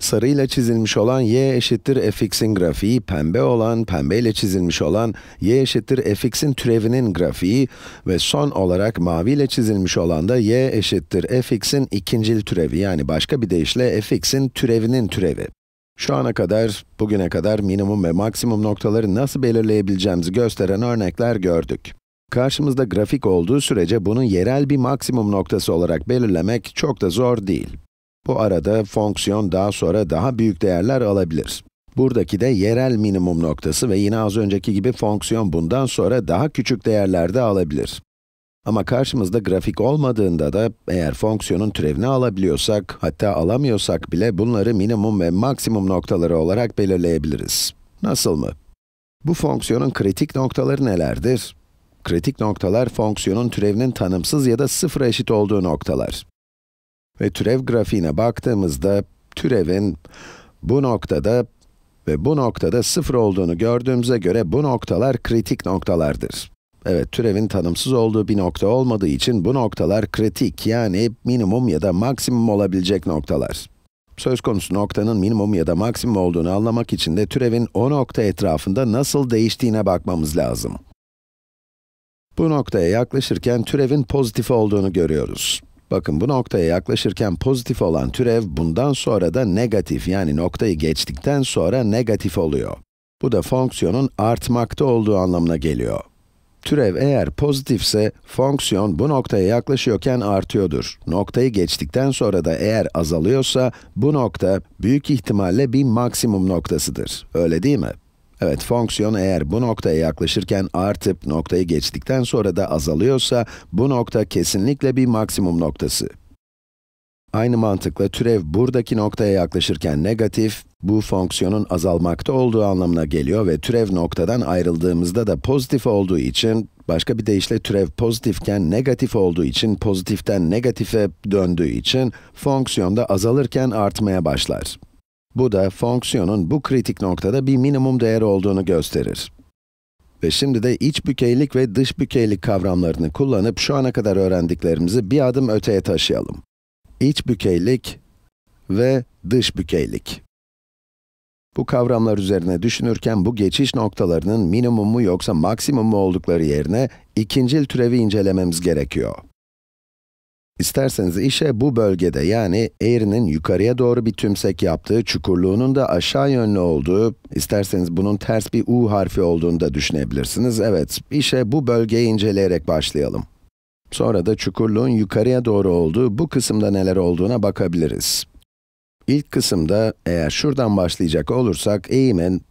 Sarıyla çizilmiş olan y eşittir fx'in grafiği, pembe olan, pembeyle çizilmiş olan y eşittir fx'in türevinin grafiği ve son olarak maviyle çizilmiş olan da y eşittir fx'in ikincil türevi yani başka bir deyişle fx'in türevinin türevi. Şu ana kadar, bugüne kadar minimum ve maksimum noktaları nasıl belirleyebileceğimizi gösteren örnekler gördük. Karşımızda grafik olduğu sürece bunu yerel bir maksimum noktası olarak belirlemek çok da zor değil. Bu arada fonksiyon daha sonra daha büyük değerler alabilir. Buradaki de yerel minimum noktası ve yine az önceki gibi fonksiyon bundan sonra daha küçük değerlerde alabilir. Ama karşımızda grafik olmadığında da eğer fonksiyonun türevini alabiliyorsak, hatta alamıyorsak bile bunları minimum ve maksimum noktaları olarak belirleyebiliriz. Nasıl mı? Bu fonksiyonun kritik noktaları nelerdir? Kritik noktalar fonksiyonun türevinin tanımsız ya da sıfıra eşit olduğu noktalar. Ve türev grafiğine baktığımızda türevin bu noktada ve bu noktada sıfır olduğunu gördüğümüze göre bu noktalar kritik noktalardır. Evet, türevin tanımsız olduğu bir nokta olmadığı için bu noktalar kritik, yani minimum ya da maksimum olabilecek noktalar. Söz konusu noktanın minimum ya da maksimum olduğunu anlamak için de türevin o nokta etrafında nasıl değiştiğine bakmamız lazım. Bu noktaya yaklaşırken türevin pozitif olduğunu görüyoruz. Bakın bu noktaya yaklaşırken pozitif olan türev bundan sonra da negatif yani noktayı geçtikten sonra negatif oluyor. Bu da fonksiyonun artmakta olduğu anlamına geliyor. Türev eğer pozitifse, fonksiyon bu noktaya yaklaşıyorken artıyordur. Noktayı geçtikten sonra da eğer azalıyorsa, bu nokta büyük ihtimalle bir maksimum noktasıdır. Öyle değil mi? Evet, fonksiyon eğer bu noktaya yaklaşırken artıp noktayı geçtikten sonra da azalıyorsa, bu nokta kesinlikle bir maksimum noktası. Aynı mantıkla türev buradaki noktaya yaklaşırken negatif, bu fonksiyonun azalmakta olduğu anlamına geliyor ve türev noktadan ayrıldığımızda da pozitif olduğu için, başka bir deyişle türev pozitifken negatif olduğu için, pozitiften negatife döndüğü için, fonksiyonda azalırken artmaya başlar. Bu da fonksiyonun bu kritik noktada bir minimum değer olduğunu gösterir. Ve şimdi de iç bükeylik ve dış bükeylik kavramlarını kullanıp şu ana kadar öğrendiklerimizi bir adım öteye taşıyalım. İç bükeylik ve dış bükeylik. Bu kavramlar üzerine düşünürken bu geçiş noktalarının minimum mu yoksa maksimum mu oldukları yerine ikincil türevi incelememiz gerekiyor. İsterseniz işe bu bölgede yani eğrinin yukarıya doğru bir tümsek yaptığı, çukurluğunun da aşağı yönlü olduğu, isterseniz bunun ters bir U harfi olduğunu da düşünebilirsiniz. Evet, işe bu bölgeyi inceleyerek başlayalım. Sonra da çukurluğun yukarıya doğru olduğu bu kısımda neler olduğuna bakabiliriz. İlk kısımda eğer şuradan başlayacak olursak eğimin,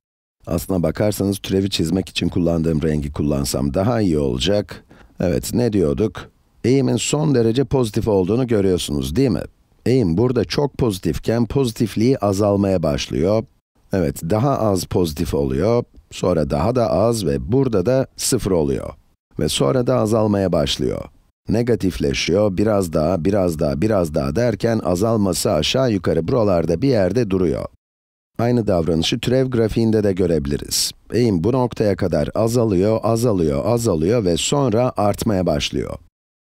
aslına bakarsanız türevi çizmek için kullandığım rengi kullansam daha iyi olacak. Evet, ne diyorduk? eğimin son derece pozitif olduğunu görüyorsunuz değil mi? Eğim burada çok pozitifken pozitifliği azalmaya başlıyor. Evet, daha az pozitif oluyor, sonra daha da az ve burada da sıfır oluyor. Ve sonra da azalmaya başlıyor. Negatifleşiyor, biraz daha, biraz daha, biraz daha derken azalması aşağı yukarı buralarda bir yerde duruyor. Aynı davranışı türev grafiğinde de görebiliriz. Eğim bu noktaya kadar azalıyor, azalıyor, azalıyor ve sonra artmaya başlıyor.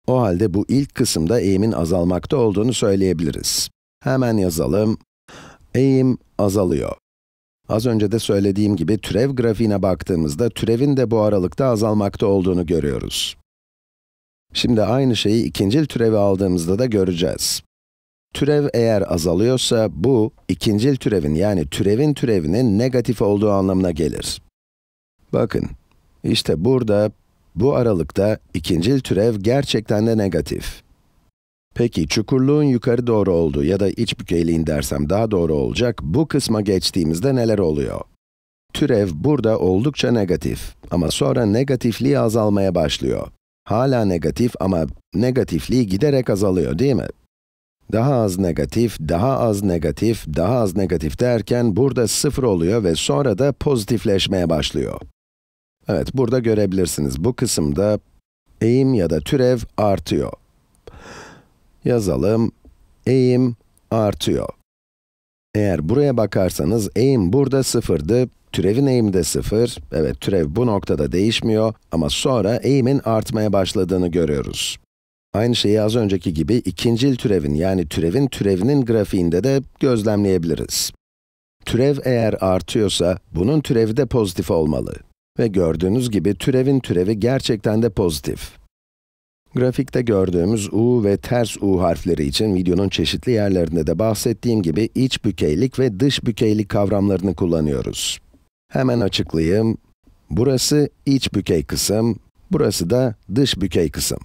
O halde bu ilk kısımda eğimin azalmakta olduğunu söyleyebiliriz. Hemen yazalım. Eğim azalıyor. Az önce de söylediğim gibi türev grafiğine baktığımızda türevin de bu aralıkta azalmakta olduğunu görüyoruz. Şimdi aynı şeyi ikincil türevi aldığımızda da göreceğiz. Türev eğer azalıyorsa bu ikincil türevin yani türevin türevinin negatif olduğu anlamına gelir. Bakın, işte burada bu aralıkta ikincil türev gerçekten de negatif. Peki çukurluğun yukarı doğru olduğu ya da iç bükeyliğin dersem daha doğru olacak, bu kısma geçtiğimizde neler oluyor? Türev burada oldukça negatif ama sonra negatifliği azalmaya başlıyor. Hala negatif ama negatifliği giderek azalıyor değil mi? Daha az negatif, daha az negatif, daha az negatif derken burada sıfır oluyor ve sonra da pozitifleşmeye başlıyor. Evet, burada görebilirsiniz. Bu kısımda eğim ya da türev artıyor. Yazalım, eğim artıyor. Eğer buraya bakarsanız eğim burada sıfırdı, türevin eğimi de sıfır. Evet, türev bu noktada değişmiyor ama sonra eğimin artmaya başladığını görüyoruz. Aynı şeyi az önceki gibi ikincil türevin yani türevin türevinin grafiğinde de gözlemleyebiliriz. Türev eğer artıyorsa, bunun türevi de pozitif olmalı. Ve gördüğünüz gibi türevin türevi gerçekten de pozitif. Grafikte gördüğümüz u ve ters u harfleri için videonun çeşitli yerlerinde de bahsettiğim gibi iç bükeylik ve dış bükeylik kavramlarını kullanıyoruz. Hemen açıklayayım. Burası iç bükey kısım, burası da dış bükey kısım.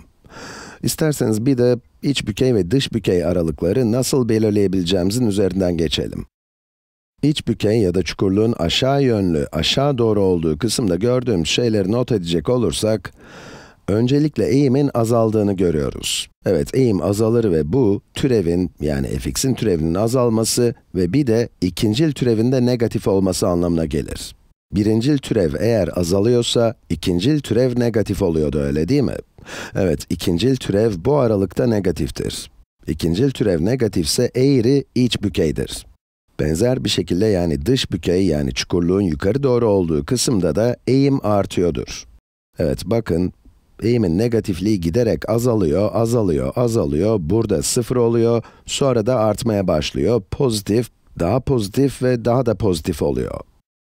İsterseniz bir de iç bükey ve dış bükey aralıkları nasıl belirleyebileceğimizin üzerinden geçelim. İç bükey ya da çukurluğun aşağı yönlü, aşağı doğru olduğu kısımda gördüğümüz şeyleri not edecek olursak, öncelikle eğimin azaldığını görüyoruz. Evet, eğim azalır ve bu, türevin, yani fx'in türevinin azalması ve bir de ikincil türevinde negatif olması anlamına gelir. Birincil türev eğer azalıyorsa, ikincil türev negatif oluyordu, öyle değil mi? Evet, ikincil türev bu aralıkta negatiftir. İkincil türev negatifse eğri iç bükeydir. Benzer bir şekilde yani dış bükey yani çukurluğun yukarı doğru olduğu kısımda da eğim artıyordur. Evet bakın, eğimin negatifliği giderek azalıyor, azalıyor, azalıyor, burada sıfır oluyor, sonra da artmaya başlıyor, pozitif, daha pozitif ve daha da pozitif oluyor.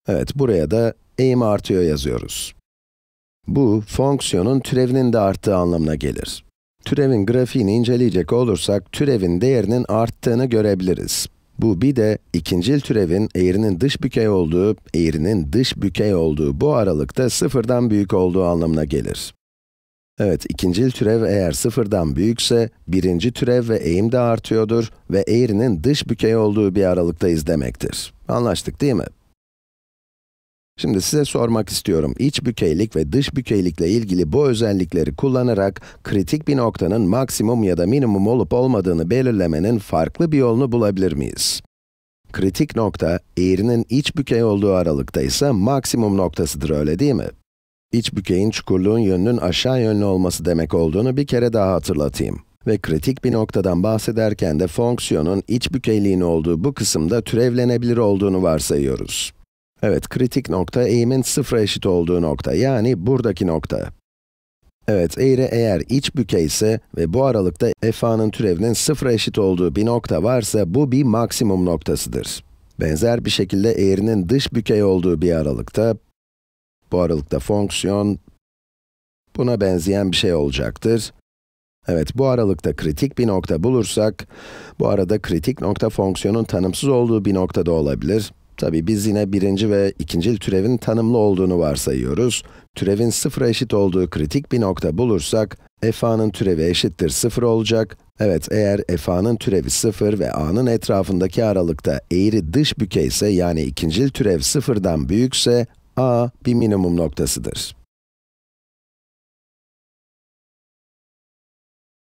Evet, buraya da eğim artıyor yazıyoruz. Bu, fonksiyonun türevinin de arttığı anlamına gelir. Türevin grafiğini inceleyecek olursak, türevin değerinin arttığını görebiliriz. Bu bir de ikincil türevin eğrinin dış bükey olduğu, eğrinin dış bükey olduğu bu aralıkta sıfırdan büyük olduğu anlamına gelir. Evet, ikincil türev eğer sıfırdan büyükse, birinci türev ve eğim de artıyordur ve eğrinin dış bükey olduğu bir aralıktayız demektir. Anlaştık değil mi? Şimdi size sormak istiyorum, iç bükeylik ve dış bükeylikle ilgili bu özellikleri kullanarak kritik bir noktanın maksimum ya da minimum olup olmadığını belirlemenin farklı bir yolunu bulabilir miyiz? Kritik nokta, eğrinin iç bükey olduğu aralıkta ise maksimum noktasıdır öyle değil mi? İç bükeyin çukurluğun yönünün aşağı yönlü olması demek olduğunu bir kere daha hatırlatayım. Ve kritik bir noktadan bahsederken de fonksiyonun iç bükeyliğin olduğu bu kısımda türevlenebilir olduğunu varsayıyoruz. Evet, kritik nokta eğimin sıfıra eşit olduğu nokta, yani buradaki nokta. Evet, eğri eğer iç büke ise ve bu aralıkta f'nin türevinin sıfıra eşit olduğu bir nokta varsa, bu bir maksimum noktasıdır. Benzer bir şekilde eğrinin dış bükey olduğu bir aralıkta, bu aralıkta fonksiyon, buna benzeyen bir şey olacaktır. Evet, bu aralıkta kritik bir nokta bulursak, bu arada kritik nokta fonksiyonun tanımsız olduğu bir noktada olabilir. Tabi biz yine birinci ve ikincil türevin tanımlı olduğunu varsayıyoruz. Türevin sıfıra eşit olduğu kritik bir nokta bulursak, f a'nın türevi eşittir sıfır olacak. Evet, eğer f a'nın türevi sıfır ve a'nın etrafındaki aralıkta eğri dış bükeyse, yani ikincil türev sıfırdan büyükse, a bir minimum noktasıdır.